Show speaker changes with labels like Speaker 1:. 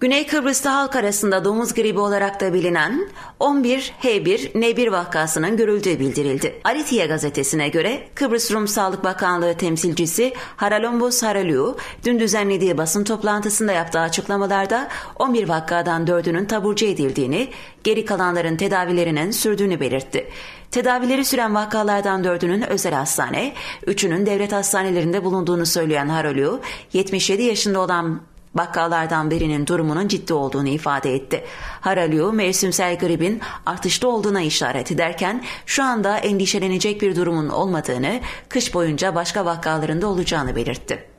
Speaker 1: Güney Kıbrıs'ta halk arasında domuz gribi olarak da bilinen 11 H1 N1 vakasının görüldüğü bildirildi. Aritiye gazetesine göre Kıbrıs Rum Sağlık Bakanlığı temsilcisi Haralombos Haraliu dün düzenlediği basın toplantısında yaptığı açıklamalarda 11 vakadan 4'ünün taburcu edildiğini, geri kalanların tedavilerinin sürdüğünü belirtti. Tedavileri süren vakalardan dördünün özel hastane, üçünün devlet hastanelerinde bulunduğunu söyleyen Haraliu, 77 yaşında olan Bakkallardan birinin durumunun ciddi olduğunu ifade etti. Haraliu mevsimsel gribin artışta olduğuna işaret ederken şu anda endişelenecek bir durumun olmadığını, kış boyunca başka bakkallarında olacağını belirtti.